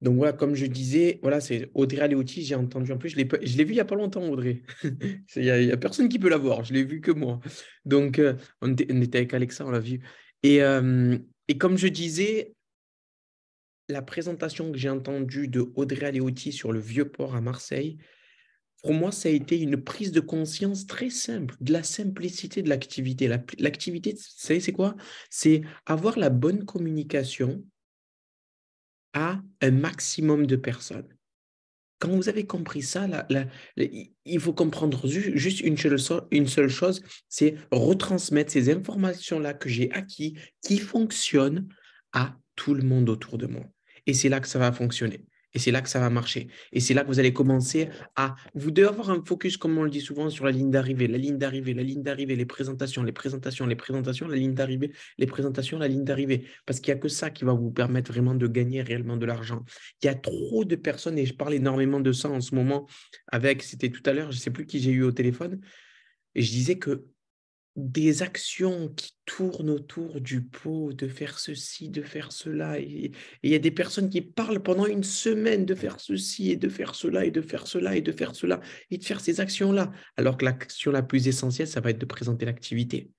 Donc voilà, comme je disais, voilà, c'est Audrey Aléotti, j'ai entendu en plus, je l'ai, je vu il n'y a pas longtemps, Audrey. Il n'y a, personne qui peut la voir, je l'ai vu que moi. Donc euh, on, était, avec Alexa, on l'a vu. Et, euh, et comme je disais, la présentation que j'ai entendue de Audrey Aléotti sur le vieux port à Marseille, pour moi, ça a été une prise de conscience très simple, de la simplicité de l'activité. l'activité, vous c'est quoi C'est avoir la bonne communication à un maximum de personnes. Quand vous avez compris ça, il faut comprendre juste une seule, une seule chose, c'est retransmettre ces informations-là que j'ai acquis, qui fonctionnent à tout le monde autour de moi. Et c'est là que ça va fonctionner. Et c'est là que ça va marcher. Et c'est là que vous allez commencer à... Vous devez avoir un focus, comme on le dit souvent, sur la ligne d'arrivée, la ligne d'arrivée, la ligne d'arrivée, les présentations, les présentations, les présentations, la ligne d'arrivée, les présentations, la ligne d'arrivée. Parce qu'il n'y a que ça qui va vous permettre vraiment de gagner réellement de l'argent. Il y a trop de personnes, et je parle énormément de ça en ce moment avec, c'était tout à l'heure, je ne sais plus qui j'ai eu au téléphone, et je disais que des actions qui tournent autour du pot, de faire ceci, de faire cela. Et il y a des personnes qui parlent pendant une semaine de faire ceci et de faire cela et de faire cela et de faire cela et de faire ces actions-là. Alors que l'action la plus essentielle, ça va être de présenter l'activité.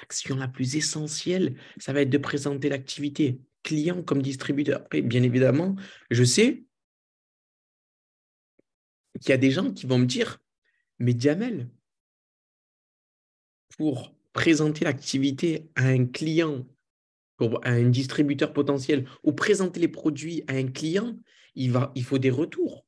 L'action la plus essentielle, ça va être de présenter l'activité client comme distributeur. Et bien évidemment, je sais qu'il y a des gens qui vont me dire, mais Diamel, pour présenter l'activité à un client, à un distributeur potentiel, ou présenter les produits à un client, il, faut des retours.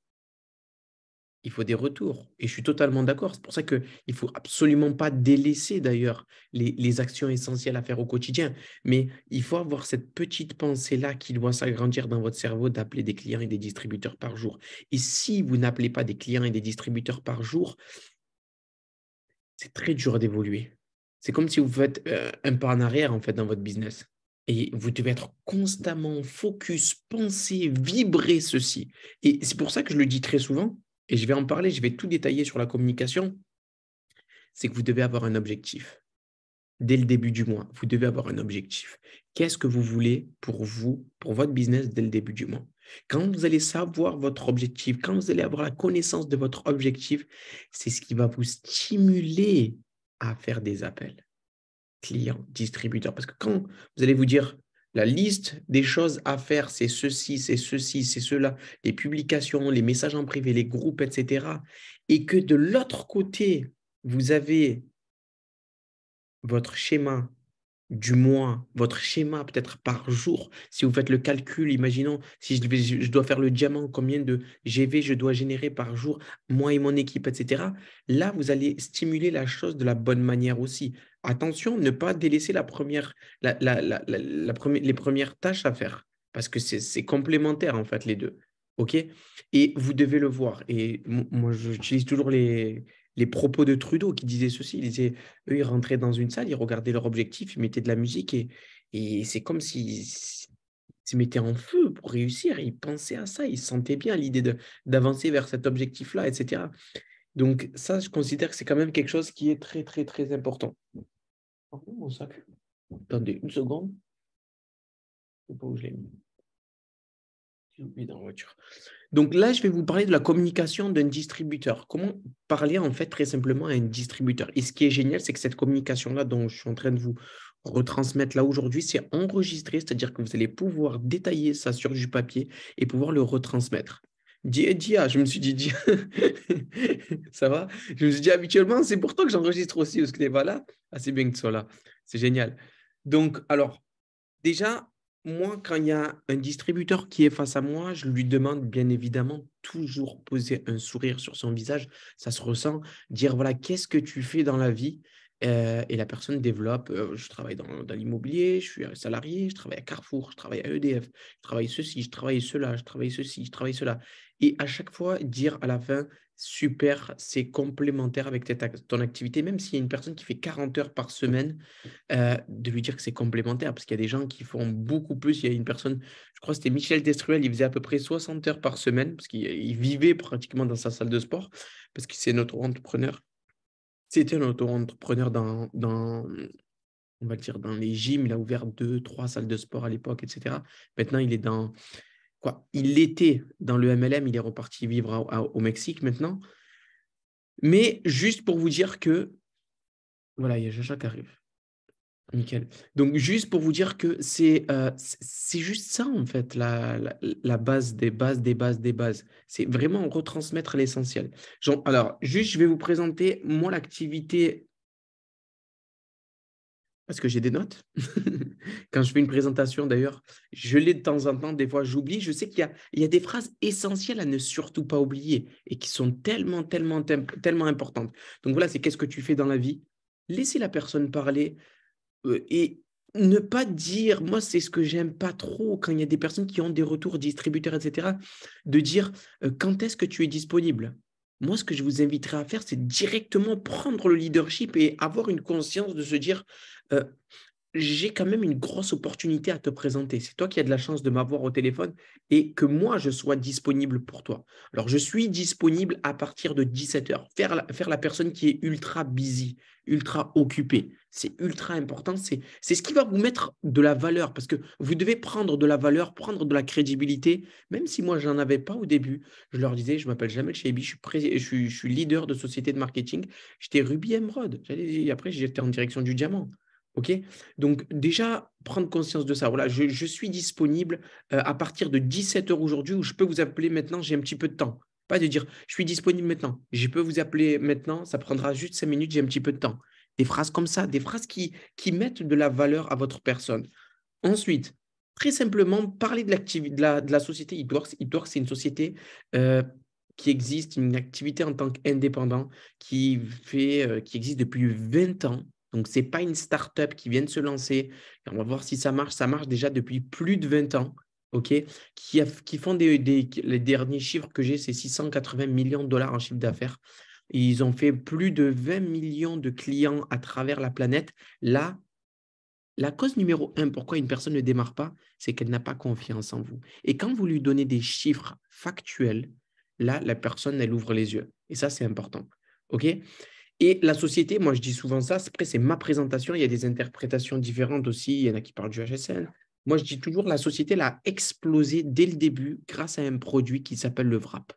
Il faut des retours. Et je suis totalement d'accord. C'est pour ça qu'il ne faut absolument pas délaisser d'ailleurs les, actions essentielles à faire au quotidien. Mais il faut avoir cette petite pensée-là qui doit s'agrandir dans votre cerveau d'appeler des clients et des distributeurs par jour. Et si vous n'appelez pas des clients et des distributeurs par jour, c'est très dur d'évoluer. C'est comme si vous faites euh, un pas en arrière en fait dans votre business. Et vous devez être constamment focus, penser, vibrer ceci. Et c'est pour ça que je le dis très souvent, et je vais en parler, je vais tout détailler sur la communication, c'est que vous devez avoir un objectif. Dès le début du mois, vous devez avoir un objectif. Qu'est-ce que vous voulez pour vous, pour votre business dès le début du mois quand vous allez savoir votre objectif, quand vous allez avoir la connaissance de votre objectif, c'est ce qui va vous stimuler à faire des appels clients, distributeurs. Parce que quand vous allez vous dire, la liste des choses à faire, c'est ceci, c'est ceci, c'est cela, les publications, les messages en privé, les groupes, etc. Et que de l'autre côté, vous avez votre schéma du moins votre schéma peut-être par jour. Si vous faites le calcul, imaginons si je, dois faire le diamant, combien de GV je dois générer par jour, moi et mon équipe, etc. Là, vous allez stimuler la chose de la bonne manière aussi. Attention, ne pas délaisser la première, les premières tâches à faire parce que c'est complémentaire en fait les deux. OK Et vous devez le voir. Et moi, j'utilise toujours les, les propos de Trudeau qui disaient ceci. ils disait, eux, ils rentraient dans une salle, ils regardaient leur objectif, ils mettaient de la musique et, et c'est comme s'ils se mettaient en feu pour réussir. Ils pensaient à ça, ils sentaient bien l'idée d'avancer vers cet objectif-là, etc. Donc ça, je considère que c'est quand même quelque chose qui est très, très, très important. Attendez une seconde. Je sais pas où je l'ai mis. Donc là, je vais vous parler de la communication d'un distributeur. Comment parler en fait très simplement à un distributeur. Et ce qui est génial, c'est que cette communication-là dont je suis en train de vous retransmettre là aujourd'hui, c'est enregistré, c'est-à-dire que vous allez pouvoir détailler ça sur du papier et pouvoir le retransmettre. Dia, dia, je me suis dit, dia. ça va Je me suis dit, habituellement, c'est pour toi que j'enregistre aussi, parce que tu n'es pas là. Ah, c'est bien que tu sois là. C'est génial. Donc, alors, déjà, moi, quand il y a un distributeur qui est face à moi, je lui demande bien évidemment toujours poser un sourire sur son visage. Ça se ressent. Dire voilà, qu'est-ce que tu fais dans la vie euh, Et la personne développe. Euh, je travaille dans, dans l'immobilier, je suis salarié, je travaille à Carrefour, je travaille à EDF, je travaille ceci, je travaille cela, je travaille ceci, je travaille cela. Et à chaque fois, dire à la fin super, c'est complémentaire avec ton activité, même s'il y a une personne qui fait 40 heures par semaine, euh, de lui dire que c'est complémentaire, parce qu'il y a des gens qui font beaucoup plus. Il y a une personne, je crois que c'était Michel Destruel, il faisait à peu près 60 heures par semaine, parce qu'il vivait pratiquement dans sa salle de sport, parce que c'est notre entrepreneur. C'était un auto-entrepreneur dans, on va dire, dans les gyms. Il a ouvert deux, trois salles de sport à l'époque, etc. Maintenant, il est dans il était dans le MLM, il est reparti vivre au Mexique maintenant. Mais juste pour vous dire que, voilà, il y a chaque qui arrive. Nickel. Donc juste pour vous dire que c'est euh, juste ça en fait la, la, base des bases des bases des bases. C'est vraiment retransmettre l'essentiel. Alors juste je vais vous présenter moi l'activité parce que j'ai des notes. Quand je fais une présentation, d'ailleurs, je l'ai de temps en temps, des fois j'oublie. Je sais qu'il y, y, a des phrases essentielles à ne surtout pas oublier et qui sont tellement, tellement, tellement importantes. Donc voilà, c'est qu'est-ce que tu fais dans la vie Laissez la personne parler euh, et ne pas dire, moi c'est ce que j'aime pas trop quand il y a des personnes qui ont des retours distributeurs, etc., de dire euh, quand est-ce que tu es disponible moi, ce que je vous inviterai à faire, c'est directement prendre le leadership et avoir une conscience de se dire, euh, j'ai quand même une grosse opportunité à te présenter. C'est toi qui as de la chance de m'avoir au téléphone et que moi, je sois disponible pour toi. Alors, je suis disponible à partir de 17h. Faire la, personne qui est ultra busy, ultra occupée, c'est ultra important. C'est, ce qui va vous mettre de la valeur parce que vous devez prendre de la valeur, prendre de la crédibilité. Même si moi, je n'en avais pas au début, je leur disais, je m'appelle Jamel Chebi, je suis, je, suis, leader de société de marketing. J'étais Ruby Emerald. J'allais, après, j'étais en direction du diamant. OK Donc, déjà, prendre conscience de ça. Voilà, je, suis disponible euh, à partir de 17h aujourd'hui où je peux vous appeler maintenant, j'ai un petit peu de temps. Pas de dire, je suis disponible maintenant, je peux vous appeler maintenant, ça prendra juste 5 minutes, j'ai un petit peu de temps. Des phrases comme ça, des phrases qui, qui mettent de la valeur à votre personne. Ensuite, très simplement, parler de, de, la, de la société Itworks, c'est une société euh, qui existe, une activité en tant qu'indépendant qui, fait, euh, qui existe depuis 20 ans donc, ce n'est pas une start-up qui vient de se lancer. On va voir si ça marche. Ça marche déjà depuis plus de 20 ans. OK qui, font des, les derniers chiffres que j'ai, c'est 680 millions de dollars en chiffre d'affaires. Ils ont fait plus de 20 millions de clients à travers la planète. Là, la cause numéro un, pourquoi une personne ne démarre pas, c'est qu'elle n'a pas confiance en vous. Et quand vous lui donnez des chiffres factuels, là, la personne, elle ouvre les yeux. Et ça, c'est important. OK et la société, moi je dis souvent ça, après c'est ma présentation, il y a des interprétations différentes aussi, il y en a qui parlent du HSN. Moi je dis toujours, la société l'a explosé dès le début grâce à un produit qui s'appelle le VRAP.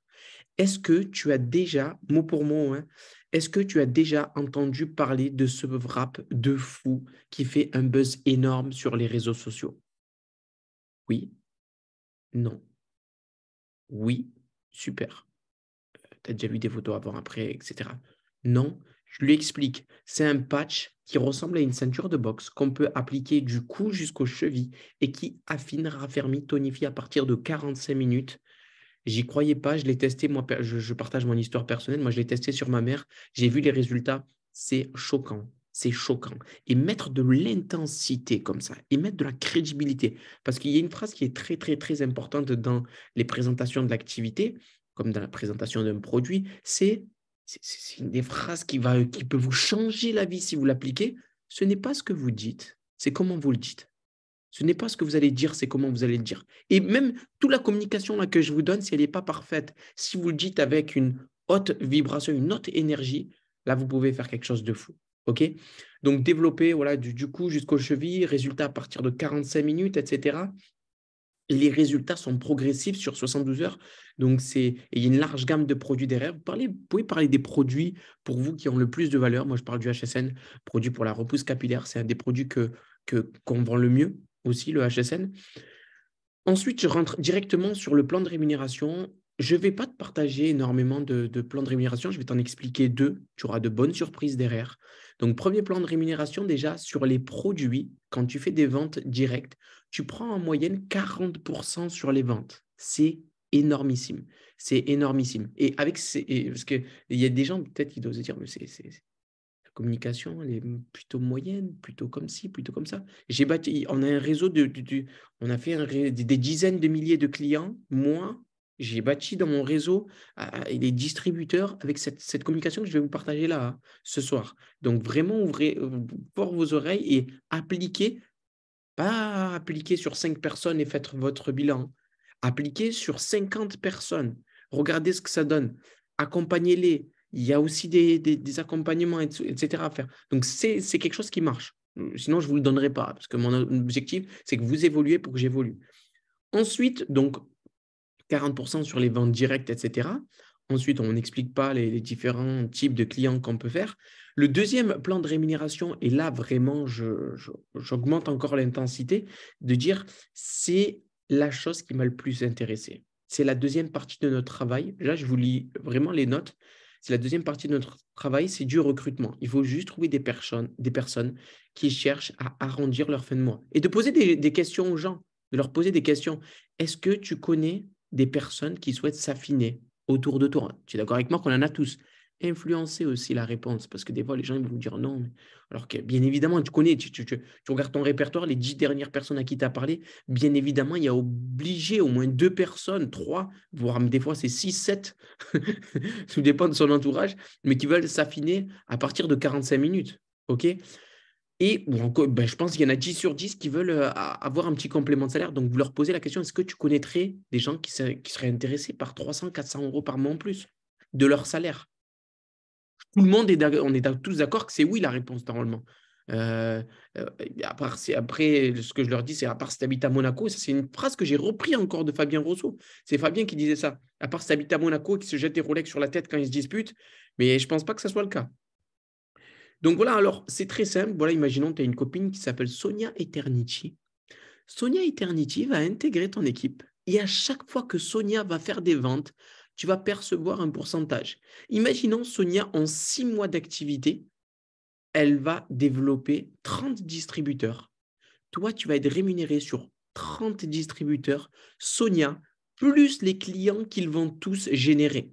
Est-ce que tu as déjà, mot pour mot, hein, est-ce que tu as déjà entendu parler de ce wrap de fou qui fait un buzz énorme sur les réseaux sociaux Oui Non Oui Super. Euh, tu as déjà vu des photos avant, après, etc. Non je lui explique, c'est un patch qui ressemble à une ceinture de boxe qu'on peut appliquer du cou jusqu'aux chevilles et qui affine, raffermit, tonifie à partir de 45 minutes. J'y croyais pas, je l'ai testé, moi je, je, partage mon histoire personnelle, moi je l'ai testé sur ma mère, j'ai vu les résultats, c'est choquant, c'est choquant. Et mettre de l'intensité comme ça, et mettre de la crédibilité, parce qu'il y a une phrase qui est très très très importante dans les présentations de l'activité, comme dans la présentation d'un produit, c'est c'est une des phrases qui, va, qui peut vous changer la vie si vous l'appliquez. Ce n'est pas ce que vous dites, c'est comment vous le dites. Ce n'est pas ce que vous allez dire, c'est comment vous allez le dire. Et même toute la communication là que je vous donne, si elle n'est pas parfaite, si vous le dites avec une haute vibration, une haute énergie, là, vous pouvez faire quelque chose de fou. OK Donc, développer voilà, du, du cou jusqu'aux chevilles, résultat à partir de 45 minutes, etc les résultats sont progressifs sur 72 heures. Donc, c'est, il y a une large gamme de produits derrière. Vous, parlez, vous pouvez parler des produits pour vous qui ont le plus de valeur. Moi, je parle du HSN, produit pour la repousse capillaire. C'est un des produits que, que, qu'on vend le mieux aussi, le HSN. Ensuite, je rentre directement sur le plan de rémunération. Je ne vais pas te partager énormément de, de plans de rémunération, je vais t'en expliquer deux. Tu auras de bonnes surprises derrière. Donc, premier plan de rémunération déjà sur les produits. Quand tu fais des ventes directes, tu prends en moyenne 40% sur les ventes. C'est énormissime. C'est énormissime. Et avec ces, parce qu'il y a des gens peut-être qui doivent se dire, mais c'est, la communication, elle est plutôt moyenne, plutôt comme ci, plutôt comme ça. J'ai bâti, on a un réseau de, on a fait des, dizaines de milliers de clients. Moi, j'ai bâti dans mon réseau et des distributeurs avec cette, cette, communication que je vais vous partager là hein, ce soir. Donc vraiment, ouvrez euh, fort vos oreilles et appliquez pas appliquer sur 5 personnes et faites votre bilan. Appliquez sur 50 personnes. Regardez ce que ça donne. Accompagnez-les. Il y a aussi des, accompagnements, etc. à faire. Donc, c'est quelque chose qui marche. Sinon, je ne vous le donnerai pas, parce que mon objectif, c'est que vous évoluez pour que j'évolue. Ensuite, donc, 40% sur les ventes directes, etc. Ensuite, on n'explique pas les, différents types de clients qu'on peut faire. Le deuxième plan de rémunération, et là vraiment, j'augmente encore l'intensité, de dire c'est la chose qui m'a le plus intéressé. C'est la deuxième partie de notre travail. Là, je vous lis vraiment les notes. C'est la deuxième partie de notre travail, c'est du recrutement. Il faut juste trouver des personnes, des personnes qui cherchent à arrondir leur fin de mois et de poser des, des questions aux gens, de leur poser des questions. Est-ce que tu connais des personnes qui souhaitent s'affiner autour de toi Tu es d'accord avec moi qu'on en a tous influencer aussi la réponse. Parce que des fois, les gens ils vont vous dire non. Alors que bien évidemment, tu connais, tu, regardes ton répertoire, les dix dernières personnes à qui tu as parlé, bien évidemment, il y a obligé au moins deux personnes, trois, voire des fois c'est six, sept, tout dépend de son entourage, mais qui veulent s'affiner à partir de 45 minutes. OK et ben, je pense qu'il y en a 10 sur 10 qui veulent euh, avoir un petit complément de salaire. Donc, vous leur posez la question, est-ce que tu connaîtrais des gens qui, qui seraient intéressés par 300, 400 euros par mois en plus de leur salaire tout le monde est, on est tous d'accord que c'est oui la réponse normalement. Euh, euh, à part, après, ce que je leur dis, c'est à part si tu habites à Monaco, c'est une phrase que j'ai repris encore de Fabien Rousseau. C'est Fabien qui disait ça. À part si tu habites à Monaco qui se jette des Rolex sur la tête quand ils se disputent, mais je pense pas que ça soit le cas. Donc voilà, alors c'est très simple. Voilà, imaginons tu as une copine qui s'appelle Sonia Eterniti. Sonia Eterniti va intégrer ton équipe. Et à chaque fois que Sonia va faire des ventes, tu vas percevoir un pourcentage. Imaginons Sonia, en six mois d'activité, elle va développer 30 distributeurs. Toi, tu vas être rémunéré sur 30 distributeurs, Sonia, plus les clients qu'ils vont tous générer.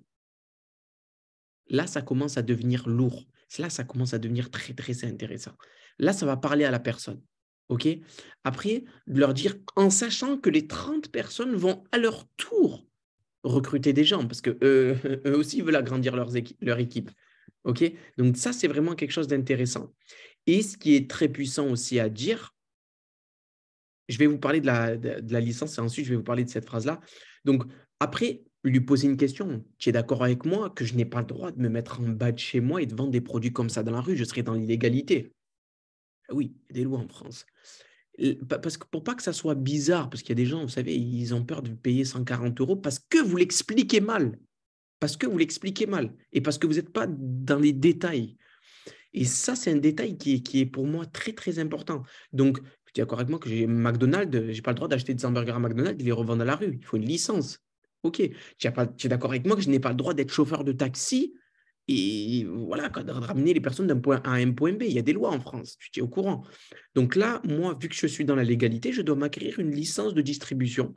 Là, ça commence à devenir lourd. Là, ça commence à devenir très, très intéressant. Là, ça va parler à la personne. OK Après, leur dire, en sachant que les 30 personnes vont à leur tour recruter des gens parce que eux, aussi veulent agrandir leurs leur équipe. OK Donc ça, c'est vraiment quelque chose d'intéressant. Et ce qui est très puissant aussi à dire, je vais vous parler de la, de, de la licence et ensuite je vais vous parler de cette phrase-là. Donc après, lui poser une question. Tu es d'accord avec moi que je n'ai pas le droit de me mettre en bas de chez moi et de vendre des produits comme ça dans la rue Je serais dans l'illégalité. Ah oui, il y a des lois en France parce que pour pas que ça soit bizarre, parce qu'il y a des gens, vous savez, ils ont peur de payer 140 euros parce que vous l'expliquez mal, parce que vous l'expliquez mal, et parce que vous n'êtes pas dans les détails. Et ça, c'est un détail qui est, qui est pour moi très, très important. Donc, tu es d'accord avec moi que j'ai McDonald's, j'ai pas le droit d'acheter des hamburgers à McDonald's et les revendre à la rue. Il faut une licence. Ok, tu es d'accord avec moi que je n'ai pas le droit d'être chauffeur de taxi et voilà, de ramener les personnes d'un point A à un point B. Il y a des lois en France, tu es au courant. Donc là, moi, vu que je suis dans la légalité, je dois m'acquérir une licence de distribution.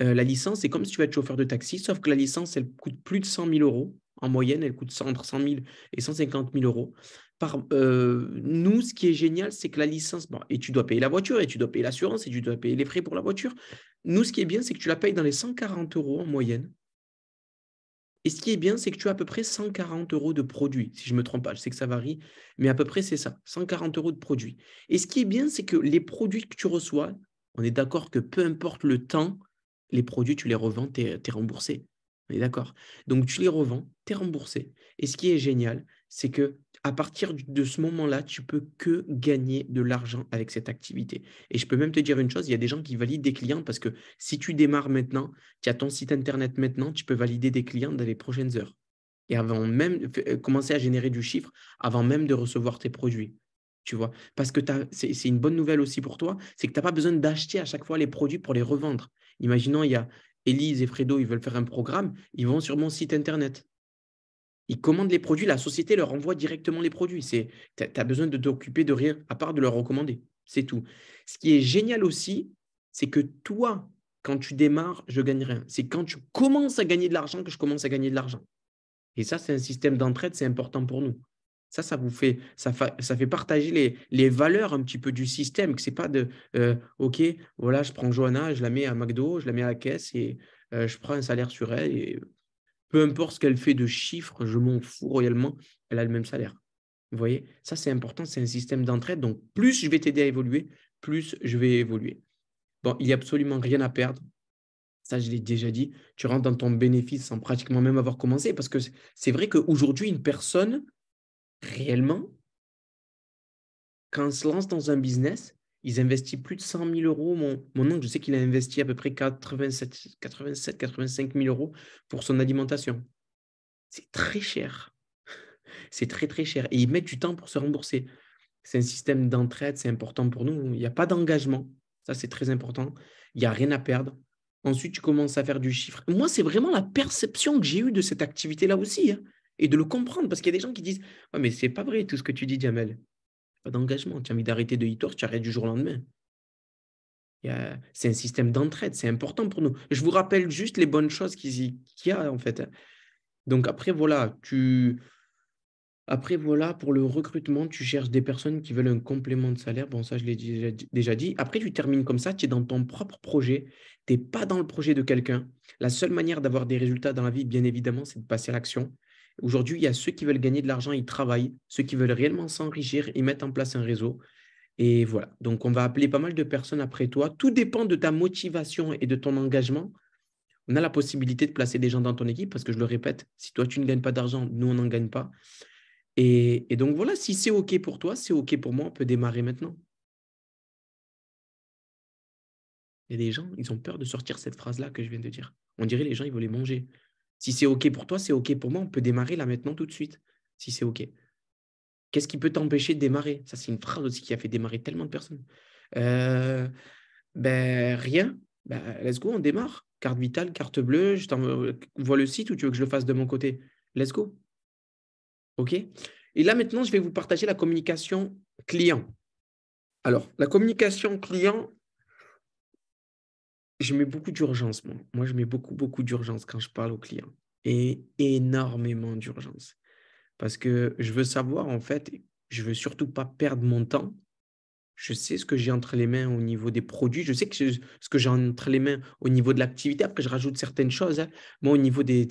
Euh, la licence, c'est comme si tu vas être chauffeur de taxi, sauf que la licence, elle coûte plus de 100 000 euros. En moyenne, elle coûte entre 100 000 et 150 000 euros. Par, euh, nous, ce qui est génial, c'est que la licence, et tu dois payer la voiture, et tu dois payer l'assurance, et tu dois payer les frais pour la voiture. Nous, ce qui est bien, c'est que tu la payes dans les 140 euros en moyenne. Et ce qui est bien, c'est que tu as à peu près 140 euros de produits, si je ne me trompe pas, je sais que ça varie, mais à peu près c'est ça, 140 euros de produits. Et ce qui est bien, c'est que les produits que tu reçois, on est d'accord que peu importe le temps, les produits, tu les revends, tu es, remboursé. On est d'accord. Donc tu les revends, tu es remboursé. Et ce qui est génial, c'est que à partir de ce moment-là, tu peux que gagner de l'argent avec cette activité. Et je peux même te dire une chose, il y a des gens qui valident des clients parce que si tu démarres maintenant, tu as ton site internet maintenant, tu peux valider des clients dans les prochaines heures. Et avant même, euh, commencer à générer du chiffre avant même de recevoir tes produits. Tu vois, parce que c'est une bonne nouvelle aussi pour toi, c'est que tu n'as pas besoin d'acheter à chaque fois les produits pour les revendre. Imaginons, il y a Elise et Fredo, ils veulent faire un programme, ils vont sur mon site internet ils commandent les produits, la société leur envoie directement les produits. Tu as besoin de t'occuper de rien, à part de leur recommander. C'est tout. Ce qui est génial aussi, c'est que toi, quand tu démarres, je gagne rien. C'est quand tu commences à gagner de l'argent que je commence à gagner de l'argent. Et ça, c'est un système d'entraide, c'est important pour nous. Ça, ça vous fait, ça, fait partager les, valeurs un petit peu du système, que c'est pas de, euh, ok, voilà, je prends Johanna, je la mets à McDo, je la mets à la caisse et euh, je prends un salaire sur elle et peu importe ce qu'elle fait de chiffres, je m'en fous royalement, elle a le même salaire. Vous voyez, ça c'est important, c'est un système d'entraide. Donc, plus je vais t'aider à évoluer, plus je vais évoluer. Bon, il n'y a absolument rien à perdre. Ça, je l'ai déjà dit. Tu rentres dans ton bénéfice sans pratiquement même avoir commencé. Parce que c'est vrai qu'aujourd'hui, une personne, réellement, quand on se lance dans un business, ils investissent plus de 100 000 euros. Mon, oncle, je sais qu'il a investi à peu près 87, 87 85 000 euros pour son alimentation. C'est très cher. C'est très, très cher. Et ils mettent du temps pour se rembourser. C'est un système d'entraide, c'est important pour nous. Il n'y a pas d'engagement. Ça, c'est très important. Il n'y a rien à perdre. Ensuite, tu commences à faire du chiffre. Moi, c'est vraiment la perception que j'ai eue de cette activité-là aussi, hein, et de le comprendre, parce qu'il y a des gens qui disent ouais, mais c'est pas vrai tout ce que tu dis, Jamel pas d'engagement. Tu as envie d'arrêter de e tu arrêtes du jour au lendemain. C'est un système d'entraide, c'est important pour nous. Je vous rappelle juste les bonnes choses qu'il y a en fait. Hein. Donc après, voilà, tu... Après, voilà, pour le recrutement, tu cherches des personnes qui veulent un complément de salaire. Bon, ça, je l'ai déjà dit. Après, tu termines comme ça, tu es dans ton propre projet. Tu n'es pas dans le projet de quelqu'un. La seule manière d'avoir des résultats dans la vie, bien évidemment, c'est de passer à l'action. Aujourd'hui, il y a ceux qui veulent gagner de l'argent, ils travaillent. Ceux qui veulent réellement s'enrichir, ils mettent en place un réseau. Et voilà. Donc, on va appeler pas mal de personnes après toi. Tout dépend de ta motivation et de ton engagement. On a la possibilité de placer des gens dans ton équipe parce que je le répète, si toi, tu ne gagnes pas d'argent, nous, on n'en gagne pas. Et, donc, voilà, si c'est OK pour toi, c'est OK pour moi, on peut démarrer maintenant. Il y a des gens, ils ont peur de sortir cette phrase-là que je viens de dire. On dirait les gens, ils veulent les manger. Si c'est OK pour toi, c'est OK pour moi. On peut démarrer là maintenant tout de suite, si c'est OK. Qu'est-ce qui peut t'empêcher de démarrer Ça, c'est une phrase aussi qui a fait démarrer tellement de personnes. Euh, ben, rien. Ben, let's go, on démarre. Carte vitale, carte bleue, je t'envoie euh, le site ou tu veux que je le fasse de mon côté Let's go. OK Et là, maintenant, je vais vous partager la communication client. Alors, la communication client, je mets beaucoup d'urgence, moi. Moi, je mets beaucoup, beaucoup d'urgence quand je parle aux clients. Et énormément d'urgence. Parce que je veux savoir, en fait, je veux surtout pas perdre mon temps je sais ce que j'ai entre les mains au niveau des produits, je sais ce que j'ai entre les mains au niveau de l'activité. Après, je rajoute certaines choses. Hein. Moi, au niveau des,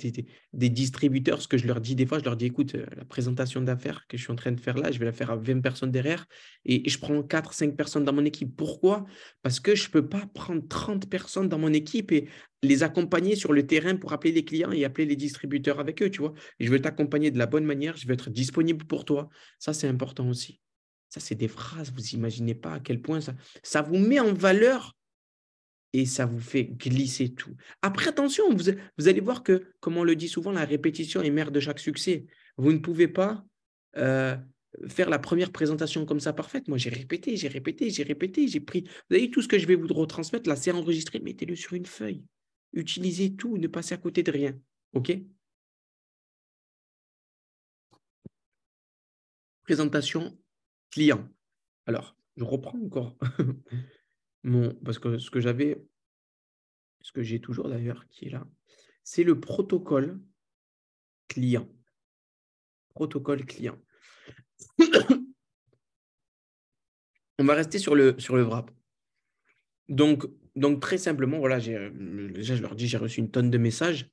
distributeurs, ce que je leur dis des fois, je leur dis écoute, euh, la présentation d'affaires que je suis en train de faire là, je vais la faire à 20 personnes derrière et je prends 4-5 personnes dans mon équipe. Pourquoi Parce que je ne peux pas prendre 30 personnes dans mon équipe et les accompagner sur le terrain pour appeler les clients et appeler les distributeurs avec eux, tu vois. je veux t'accompagner de la bonne manière, je veux être disponible pour toi. Ça, c'est important aussi. Ça, c'est des phrases, vous imaginez pas à quel point ça, ça vous met en valeur et ça vous fait glisser tout. Après, attention, vous, allez voir que, comme on le dit souvent, la répétition est mère de chaque succès. Vous ne pouvez pas euh, faire la première présentation comme ça parfaite. Moi, j'ai répété, j'ai répété, j'ai répété, j'ai pris. Vous avez tout ce que je vais vous retransmettre, là, c'est enregistré. Mettez-le sur une feuille. Utilisez tout, ne passez à côté de rien. OK Présentation client. Alors, je reprends encore mon. Parce que ce que j'avais, ce que j'ai toujours d'ailleurs, qui est là, c'est le protocole client. Protocole client. On va rester sur le, sur le wrap. Donc, donc, très simplement, voilà, euh, déjà, je leur dis, j'ai reçu une tonne de messages.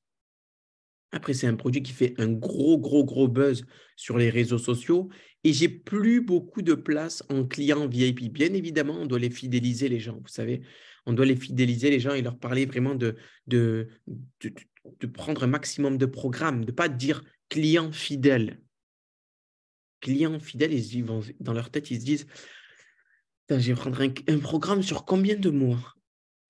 Après, c'est un produit qui fait un gros, gros, gros buzz sur les réseaux sociaux. Et j'ai plus beaucoup de place en client VIP. Bien évidemment, on doit les fidéliser, les gens, vous savez. On doit les fidéliser, les gens, et leur parler vraiment de, de, prendre un maximum de programmes, de ne pas dire client fidèle. Client fidèle, ils dans leur tête, ils se disent Je vais prendre un, un programme sur combien de mois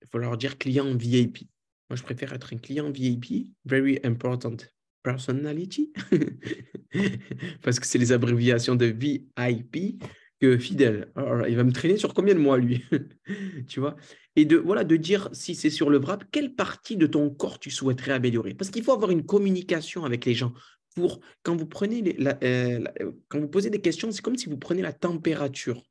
Il faut leur dire client VIP. Moi, je préfère être un client VIP, Very Important Personality, parce que c'est les abréviations de VIP que fidèle. il va me traîner sur combien de mois, lui Tu vois Et de, voilà, de dire, si c'est sur le VRAP, quelle partie de ton corps tu souhaiterais améliorer Parce qu'il faut avoir une communication avec les gens. Pour, quand, vous prenez euh, quand vous posez des questions, c'est comme si vous prenez la température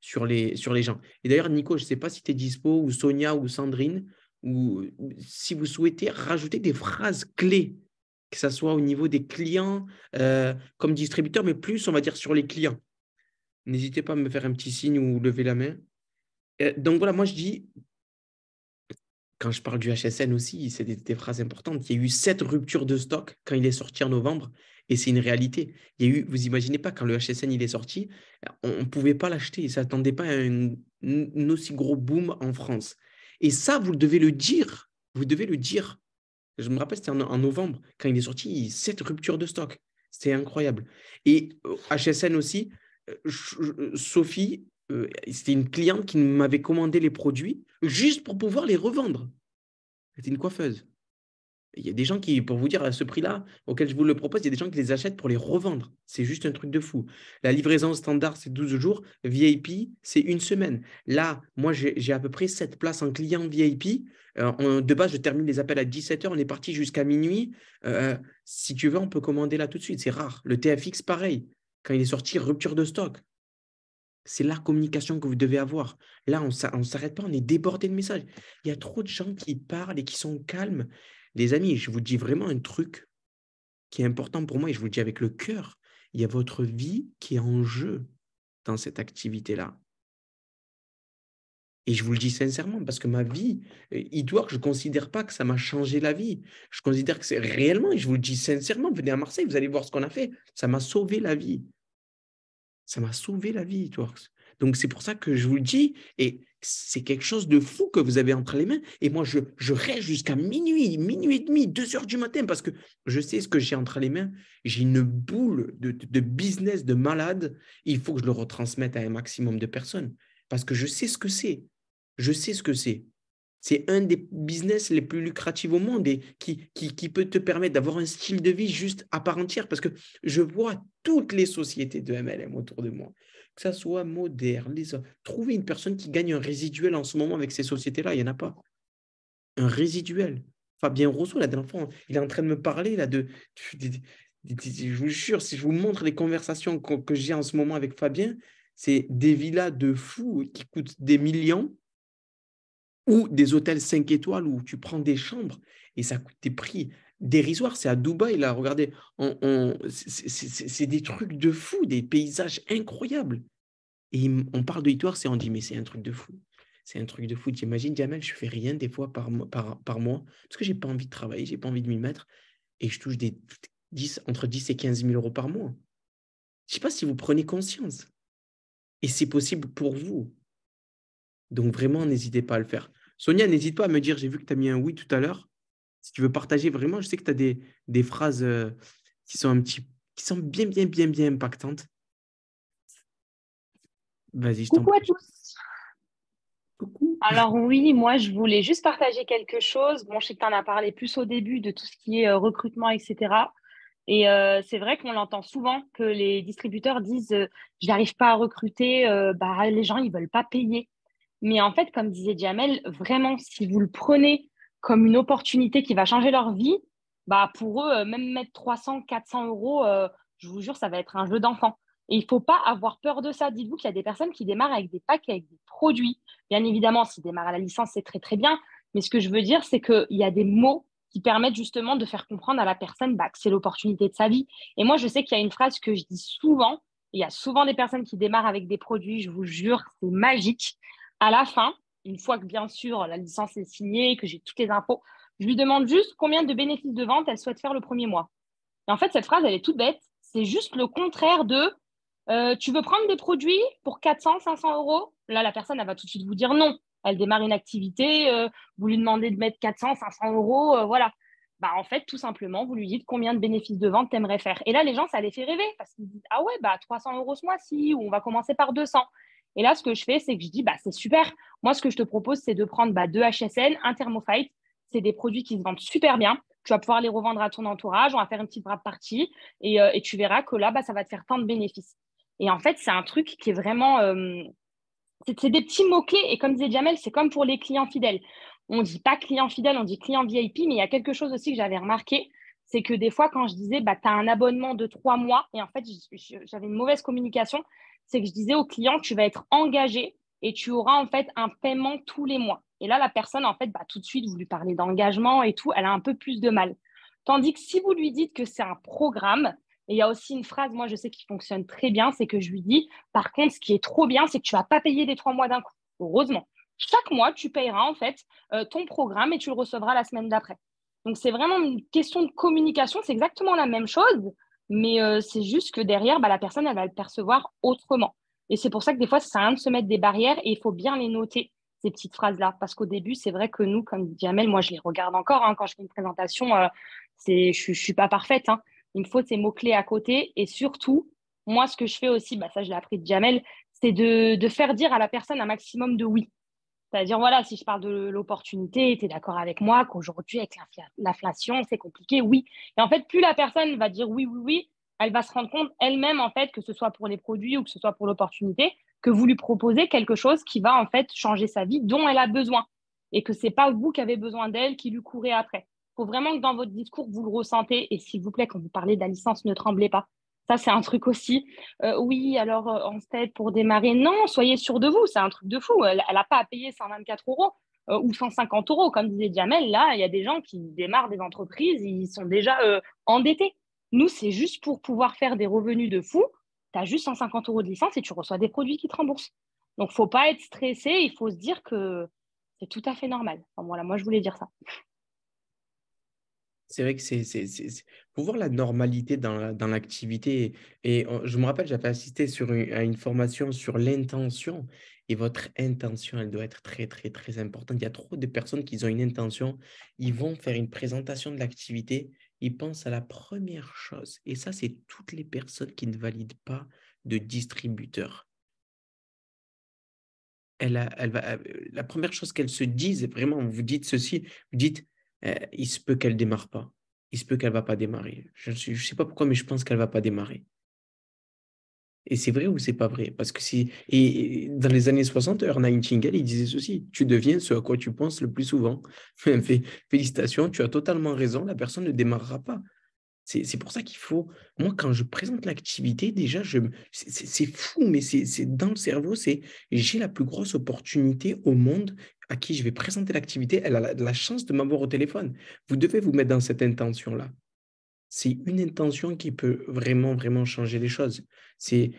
sur les, sur les gens. Et d'ailleurs, Nico, je ne sais pas si tu es dispo, ou Sonia, ou Sandrine, ou si vous souhaitez rajouter des phrases clés, que ce soit au niveau des clients euh, comme distributeur, mais plus, on va dire, sur les clients. N'hésitez pas à me faire un petit signe ou lever la main. Euh, donc voilà, moi je dis, quand je parle du HSN aussi, c'est des, phrases importantes. Il y a eu sept ruptures de stock quand il est sorti en novembre, et c'est une réalité. Il y a eu, vous imaginez pas, quand le HSN il est sorti, on ne pouvait pas l'acheter, ça s'attendait pas à un aussi gros boom en France. Et ça, vous devez le dire. Vous devez le dire. Je me rappelle, c'était en, novembre, quand il est sorti, cette rupture de stock. C'était incroyable. Et HSN euh, aussi, euh, Sophie, euh, c'était une cliente qui m'avait commandé les produits juste pour pouvoir les revendre. C'était une coiffeuse. Il y a des gens qui, pour vous dire, à ce prix-là, auquel je vous le propose, il y a des gens qui les achètent pour les revendre. C'est juste un truc de fou. La livraison standard, c'est 12 jours. VIP, c'est une semaine. Là, moi, j'ai à peu près 7 places en client VIP. Euh, de base, je termine les appels à 17h. On est parti jusqu'à minuit. Euh, euh, si tu veux, on peut commander là tout de suite. C'est rare. Le TFX, pareil. Quand il est sorti, rupture de stock. C'est la communication que vous devez avoir. Là, on ne s'arrête pas, on est débordé de messages. Il y a trop de gens qui parlent et qui sont calmes les amis, je vous dis vraiment un truc qui est important pour moi et je vous le dis avec le cœur. Il y a votre vie qui est en jeu dans cette activité-là. Et je vous le dis sincèrement, parce que ma vie, euh, Edouard, je ne considère pas que ça m'a changé la vie. Je considère que c'est réellement, et je vous le dis sincèrement, venez à Marseille, vous allez voir ce qu'on a fait. Ça m'a sauvé la vie. Ça m'a sauvé la vie, Edouard. Donc c'est pour ça que je vous le dis, et c'est quelque chose de fou que vous avez entre les mains. Et moi, je, je reste jusqu'à minuit, minuit et demi, deux heures du matin, parce que je sais ce que j'ai entre les mains. J'ai une boule de, business de malade. Il faut que je le retransmette à un maximum de personnes, parce que je sais ce que c'est. Je sais ce que c'est. C'est un des business les plus lucratifs au monde et qui, qui peut te permettre d'avoir un style de vie juste à part entière, parce que je vois toutes les sociétés de MLM autour de moi que ça soit moderne. Les... Trouvez une personne qui gagne un résiduel en ce moment avec ces sociétés-là, il n'y en a pas. Un résiduel. Fabien Rousseau, la dernière il est en train de me parler là de. Je vous jure, si je vous montre les conversations que j'ai en ce moment avec Fabien, c'est des villas de fous qui coûtent des millions ou des hôtels 5 étoiles où tu prends des chambres et ça coûte des prix dérisoire. C'est à Dubaï, là, regardez, on, c'est des trucs de fou, des paysages incroyables. Et on parle de Hitoire, c'est on dit, mais c'est un truc de fou. C'est un truc de fou. J'imagine, Jamel, je fais rien des fois par, par mois, parce que j'ai pas envie de travailler, j'ai pas envie de m'y mettre, et je touche des 10, entre 10 et 15 000 euros par mois. Je sais pas si vous prenez conscience. Et c'est possible pour vous. Donc vraiment, n'hésitez pas à le faire. Sonia, n'hésite pas à me dire, j'ai vu que tu as mis un oui tout à l'heure si tu veux partager vraiment, je sais que tu as des, phrases euh, qui sont un petit qui sont bien, bien, bien, bien impactantes. Vas-y, je t'en prie. tous. Coucou. Alors oui, moi je voulais juste partager quelque chose. Bon, je sais que tu en as parlé plus au début de tout ce qui est euh, recrutement, etc. Et euh, c'est vrai qu'on l'entend souvent que les distributeurs disent je n'arrive pas à recruter, bah, les gens ils veulent pas payer. Mais en fait, comme disait Jamel, vraiment si vous le prenez comme une opportunité qui va changer leur vie, bah pour eux, euh, même mettre 300, 400 euros, euh, je vous jure, ça va être un jeu d'enfant. Et il ne faut pas avoir peur de ça. Dites-vous qu'il y a des personnes qui démarrent avec des packs, avec des produits. Bien évidemment, s'ils démarrent à la licence, c'est très très bien. Mais ce que je veux dire, c'est qu'il y a des mots qui permettent justement de faire comprendre à la personne bah, que c'est l'opportunité de sa vie. Et moi, je sais qu'il y a une phrase que je dis souvent. Il y a souvent des personnes qui démarrent avec des produits, je vous jure, c'est magique. À la fin, une fois que bien sûr la licence est signée, que j'ai toutes les impôts, je lui demande juste combien de bénéfices de vente elle souhaite faire le premier mois. Et en fait, cette phrase, elle est toute bête. C'est juste le contraire de euh, tu veux prendre des produits pour 400, 500 euros Là, la personne, elle va tout de suite vous dire non. Elle démarre une activité, euh, vous lui demandez de mettre 400, 500 euros, euh, voilà. Bah, en fait, tout simplement, vous lui dites combien de bénéfices de vente t'aimerais faire. Et là, les gens, ça les fait rêver parce qu'ils disent Ah ouais, bah, 300 euros ce mois-ci, ou on va commencer par 200. Et là, ce que je fais, c'est que je dis, bah, c'est super. Moi, ce que je te propose, c'est de prendre bah, deux HSN, un Thermofight. C'est des produits qui se vendent super bien. Tu vas pouvoir les revendre à ton entourage. On va faire une petite brave partie euh, et, tu verras que là, bah, ça va te faire tant de bénéfices. Et en fait, c'est un truc qui est vraiment. Euh, c'est des petits mots-clés. Et comme disait Jamel, c'est comme pour les clients fidèles. On ne dit pas client fidèle, on dit client VIP. Mais il y a quelque chose aussi que j'avais remarqué c'est que des fois, quand je disais, bah, tu as un abonnement de trois mois, et en fait, j'avais une mauvaise communication, c'est que je disais au client, tu vas être engagé et tu auras en fait un paiement tous les mois. Et là, la personne, en fait, bah, tout de suite, vous lui parlez d'engagement et tout, elle a un peu plus de mal. Tandis que si vous lui dites que c'est un programme, et il y a aussi une phrase, moi, je sais qui fonctionne très bien, c'est que je lui dis, par contre, ce qui est trop bien, c'est que tu ne vas pas payer les trois mois d'un coup, heureusement. Chaque mois, tu payeras en fait euh, ton programme et tu le recevras la semaine d'après. Donc, c'est vraiment une question de communication, c'est exactement la même chose mais euh, c'est juste que derrière, bah, la personne, elle va le percevoir autrement. Et c'est pour ça que des fois, ça sert à de se mettre des barrières et il faut bien les noter, ces petites phrases-là. Parce qu'au début, c'est vrai que nous, comme Jamel, moi, je les regarde encore hein. quand je fais une présentation. Euh, je ne suis pas parfaite. Hein. Il me faut ces mots-clés à côté. Et surtout, moi, ce que je fais aussi, bah, ça, je l'ai appris de Jamel, c'est de, faire dire à la personne un maximum de oui. C'est-à-dire, voilà, si je parle de l'opportunité, tu es d'accord avec moi qu'aujourd'hui, avec l'inflation, c'est compliqué, oui. Et en fait, plus la personne va dire oui, oui, oui, elle va se rendre compte elle-même, en fait, que ce soit pour les produits ou que ce soit pour l'opportunité, que vous lui proposez quelque chose qui va, en fait, changer sa vie, dont elle a besoin. Et que c'est pas vous qui avez besoin d'elle, qui lui courez après. Il faut vraiment que dans votre discours, vous le ressentez. Et s'il vous plaît, quand vous parlez de la licence, ne tremblez pas. Ça, c'est un truc aussi. Euh, oui, alors euh, en fait, pour démarrer, non, soyez sûr de vous, c'est un truc de fou. Elle n'a pas à payer 124 euros euh, ou 150 euros, comme disait Jamel. Là, il y a des gens qui démarrent des entreprises, ils sont déjà endettés. Nous, c'est juste pour pouvoir faire des revenus de fou. Tu as juste 150 euros de licence et tu reçois des produits qui te remboursent. Donc, faut pas être stressé, il faut se dire que c'est tout à fait normal. voilà, moi, je voulais dire ça. C'est vrai que c'est pour voir la normalité dans, dans l'activité. Et je me rappelle, j'avais assisté sur à une formation sur l'intention. Et votre intention, elle doit être très, très, très importante. Il y a trop de personnes qui ont une intention. Ils vont faire une présentation de l'activité. Ils pensent à la première chose. Et ça, c'est toutes les personnes qui ne valident pas de distributeur. Elle, elle va, euh, la première chose qu'elles se disent, vraiment, vous dites ceci, vous dites, euh, il se peut qu'elle démarre pas. Il se peut qu'elle va pas démarrer. Je ne sais pas pourquoi, mais je pense qu'elle va pas démarrer. Et c'est vrai ou c'est pas vrai Parce que si et dans les années 60, Earl Nightingale, il disait ceci tu deviens ce à quoi tu penses le plus souvent. Félicitations, tu as totalement raison, la personne ne démarrera pas. C'est pour ça qu'il faut, moi quand je présente l'activité, déjà, c'est fou, mais c'est dans le cerveau, c'est j'ai la plus grosse opportunité au monde à qui je vais présenter l'activité, elle a la, chance de m'avoir au téléphone. Vous devez vous mettre dans cette intention-là. C'est une intention qui peut vraiment, vraiment changer les choses. C'est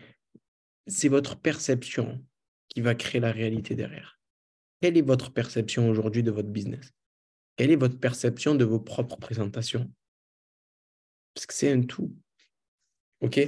votre perception qui va créer la réalité derrière. Quelle est votre perception aujourd'hui de votre business Quelle est votre perception de vos propres présentations parce que c'est un tout. OK